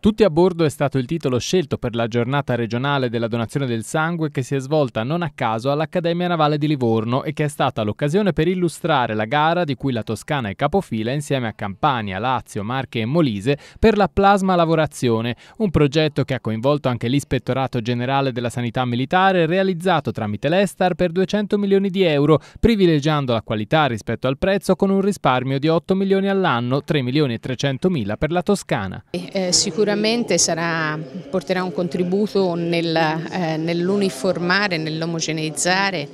Tutti a bordo è stato il titolo scelto per la giornata regionale della donazione del sangue che si è svolta non a caso all'Accademia Navale di Livorno e che è stata l'occasione per illustrare la gara di cui la Toscana è capofila insieme a Campania, Lazio, Marche e Molise per la plasma lavorazione, un progetto che ha coinvolto anche l'Ispettorato Generale della Sanità Militare realizzato tramite l'Estar per 200 milioni di euro, privilegiando la qualità rispetto al prezzo con un risparmio di 8 milioni all'anno, 3 milioni e 300 mila per la Toscana. Eh, sicuramente sicuramente sarà, porterà un contributo nel, eh, nell'uniformare, nell'omogeneizzare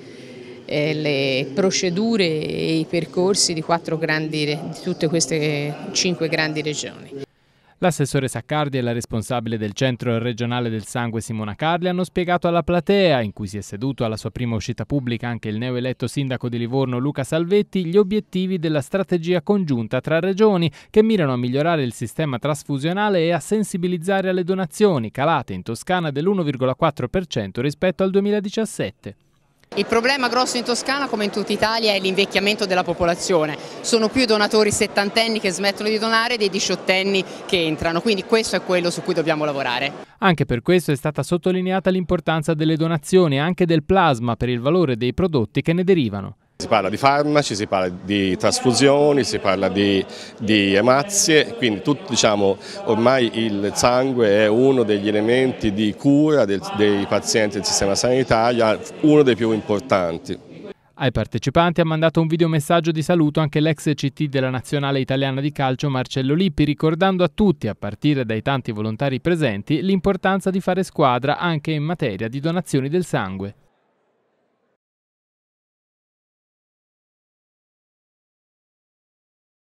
eh, le procedure e i percorsi di, grandi, di tutte queste cinque grandi regioni. L'assessore Saccardi e la responsabile del Centro regionale del sangue Simona Carli hanno spiegato alla platea, in cui si è seduto alla sua prima uscita pubblica anche il neoeletto sindaco di Livorno Luca Salvetti, gli obiettivi della strategia congiunta tra regioni che mirano a migliorare il sistema trasfusionale e a sensibilizzare alle donazioni calate in Toscana dell'1,4% rispetto al 2017. Il problema grosso in Toscana, come in tutta Italia, è l'invecchiamento della popolazione. Sono più i donatori settantenni che smettono di donare dei diciottenni che entrano, quindi questo è quello su cui dobbiamo lavorare. Anche per questo è stata sottolineata l'importanza delle donazioni e anche del plasma per il valore dei prodotti che ne derivano. Si parla di farmaci, si parla di trasfusioni, si parla di, di emazie, quindi tutto, diciamo, ormai il sangue è uno degli elementi di cura del, dei pazienti del sistema sanitario, uno dei più importanti. Ai partecipanti ha mandato un videomessaggio di saluto anche l'ex CT della Nazionale Italiana di Calcio Marcello Lippi, ricordando a tutti, a partire dai tanti volontari presenti, l'importanza di fare squadra anche in materia di donazioni del sangue.